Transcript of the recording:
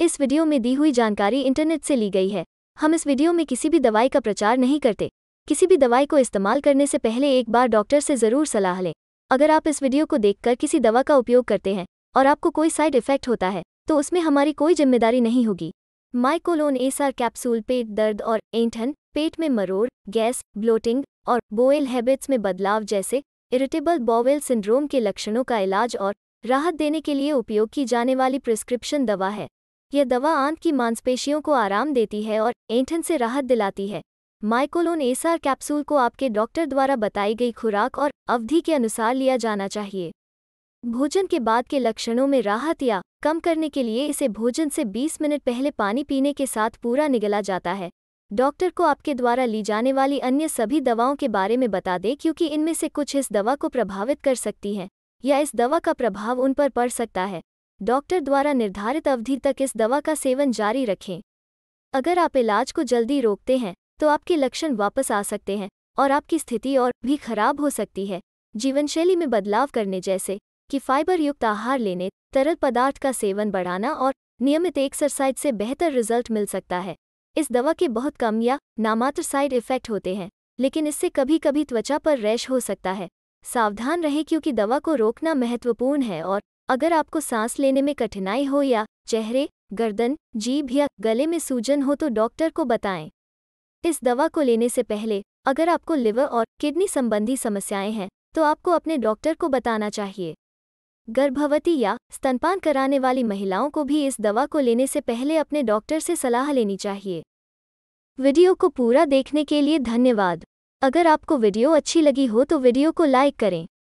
इस वीडियो में दी हुई जानकारी इंटरनेट से ली गई है हम इस वीडियो में किसी भी दवाई का प्रचार नहीं करते किसी भी दवाई को इस्तेमाल करने से पहले एक बार डॉक्टर से ज़रूर सलाह लें अगर आप इस वीडियो को देखकर किसी दवा का उपयोग करते हैं और आपको कोई साइड इफेक्ट होता है तो उसमें हमारी कोई जिम्मेदारी नहीं होगी माइकोलोन एसआर कैप्सूल पेट दर्द और एंठन पेट में मरोड़ गैस ब्लोटिंग और बोएल हैबिट्स में बदलाव जैसे इरिटेबल बोवेल सिंड्रोम के लक्षणों का इलाज और राहत देने के लिए उपयोग की जाने वाली प्रिस्क्रिप्शन दवा है यह दवा आंत की मांसपेशियों को आराम देती है और ऐंठन से राहत दिलाती है माइकोलोन एसआर कैप्सूल को आपके डॉक्टर द्वारा बताई गई खुराक और अवधि के अनुसार लिया जाना चाहिए भोजन के बाद के लक्षणों में राहत या कम करने के लिए इसे भोजन से 20 मिनट पहले पानी पीने के साथ पूरा निगला जाता है डॉक्टर को आपके द्वारा ली जाने वाली अन्य सभी दवाओं के बारे में बता दें क्योंकि इनमें से कुछ इस दवा को प्रभावित कर सकती हैं या इस दवा का प्रभाव उन पर पड़ सकता है डॉक्टर द्वारा निर्धारित अवधि तक इस दवा का सेवन जारी रखें अगर आप इलाज को जल्दी रोकते हैं तो आपके लक्षण वापस आ सकते हैं और आपकी स्थिति और भी खराब हो सकती है जीवनशैली में बदलाव करने जैसे कि फाइबर युक्त आहार लेने तरल पदार्थ का सेवन बढ़ाना और नियमित एक्सरसाइज से बेहतर रिजल्ट मिल सकता है इस दवा के बहुत कम या नामात्र साइड इफेक्ट होते हैं लेकिन इससे कभी कभी त्वचा पर रैश हो सकता है सावधान रहें क्योंकि दवा को रोकना महत्वपूर्ण है और अगर आपको सांस लेने में कठिनाई हो या चेहरे गर्दन जीभ या गले में सूजन हो तो डॉक्टर को बताएं इस दवा को लेने से पहले अगर आपको लिवर और किडनी संबंधी समस्याएं हैं तो आपको अपने डॉक्टर को बताना चाहिए गर्भवती या स्तनपान कराने वाली महिलाओं को भी इस दवा को लेने से पहले अपने डॉक्टर से सलाह लेनी चाहिए वीडियो को पूरा देखने के लिए धन्यवाद अगर आपको वीडियो अच्छी लगी हो तो वीडियो को लाइक करें